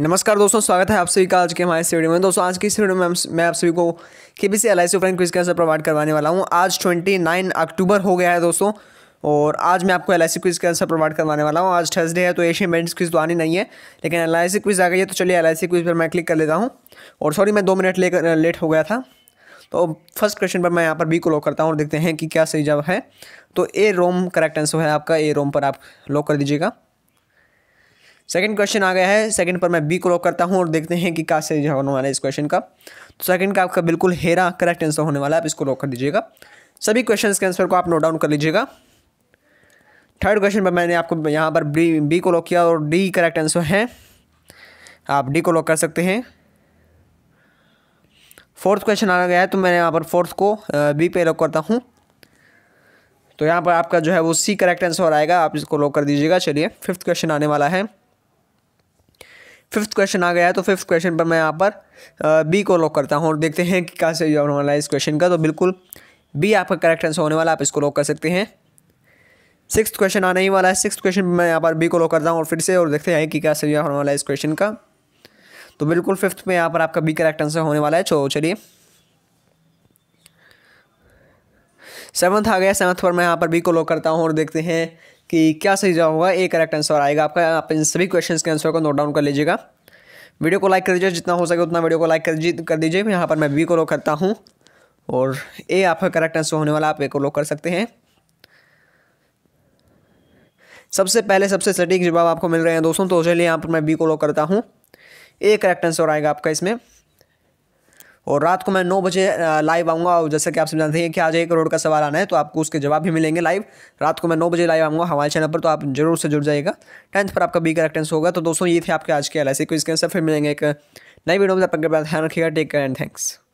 नमस्कार दोस्तों स्वागत है आप सभी का आज के हमारे वीडियो में दोस्तों आज की इस वीडियो में मैं आप सभी को K B C L I C friend quiz कैसे प्रोवाइड करवाने वाला हूँ आज ट्वेंटी नाइन अक्टूबर हो गया है दोस्तों और आज मैं आपको एल आई सी क्विज का आंसर प्रोवाइड करवाने वाला हूँ आज थर्सडे है तो एशियन पेंट्स क्विज तो आनी नहीं है लेकिन एल आई सी क्विज आ गई है तो चलिए एल आई सी क्विज पर मैं क्लिक कर लेता हूँ और सॉरी मैं दो मिनट लेकर लेट हो गया था तो फर्स्ट क्वेश्चन पर मैं यहाँ पर बी को लॉक करता हूँ और देखते हैं कि क्या सही जवाब है तो ए रोम करेक्ट आंसर है आपका ए रोम पर आप लॉक कर दीजिएगा सेकंड क्वेश्चन आ गया है सेकंड पर मैं बी को लॉक करता हूँ और देखते हैं कि क्या से जो होने वाला है इस क्वेश्चन का तो सेकंड का आपका बिल्कुल हेरा करेक्ट आंसर होने वाला है आप इसको लॉक कर दीजिएगा सभी क्वेश्चन के आंसर को आप नोट डाउन कर लीजिएगा थर्ड क्वेश्चन पर मैंने आपको यहाँ पर बी बी को लॉक किया और डी करेक्ट आंसर है आप डी को लॉक कर सकते हैं फोर्थ क्वेश्चन आ गया है तो मैंने यहाँ पर फोर्थ को बी पे लॉक करता हूँ तो यहाँ पर आपका जो है वो सी करेक्ट आंसर आएगा आप इसको लॉक कर दीजिएगा चलिए फिफ्थ क्वेश्चन आने वाला है फिफ्थ क्वेश्चन आ गया है तो फिफ्थ क्वेश्चन पर मैं यहाँ पर बी को लॉक करता हूँ और देखते हैं कि कहाँ से तो होने वाला है इस क्वेश्चन का तो बिल्कुल बी आपका करेक्ट आंसर होने वाला आप इसको लॉक कर सकते हैं सिक्स क्वेश्चन आने ही वाला है सिक्स क्वेश्चन मैं यहाँ पर बी को लॉक करता हूँ और फिर से और देखते हैं कि क्या सही होने वाला है इस क्वेश्चन का तो बिल्कुल फिफ्थ में यहाँ पर आपका बी करेक्ट आंसर होने वाला है चलो चलिए सेवन्थ आ गया सेवन्थ पर मैं यहाँ पर बी को लॉक करता हूँ और देखते हैं कि क्या सही जवाब होगा एक करेक्ट आंसर आएगा आपका आप इन सभी क्वेश्चन के आंसर को नोट डाउन कर लीजिएगा वीडियो को लाइक कर दीजिए जितना हो सके उतना वीडियो को लाइक कर कर दीजिए यहाँ पर मैं बी को लॉक करता हूँ और ए आपका करेक्ट आंसर होने वाला आप ए को लॉक कर सकते हैं सबसे पहले सबसे सटीक जवाब आपको मिल रहे हैं दोस्तों तो चलिए यहाँ पर मैं बी को लॉक करता हूँ ए करेक्ट आंसर आएगा आपका इसमें और रात को मैं नौ बजे लाइव आऊँगा और जैसे कि आप सब जानते हैं कि आज एक करोड़ का सवाल आना है तो आपको उसके जवाब भी मिलेंगे लाइव रात को मैं नौ बजे लाइव आऊँगा हमारे चैनल पर तो आप जरूर से जुड़ जाएगा टेंथ पर आपका बी करेक्टेंस होगा तो दोस्तों ये थे आपके आज के एल आई सी के आंसर फिर मिलेंगे एक नई वीडियो में तब तक ध्यान रखिएगा टेक केयर एंड थैंक्स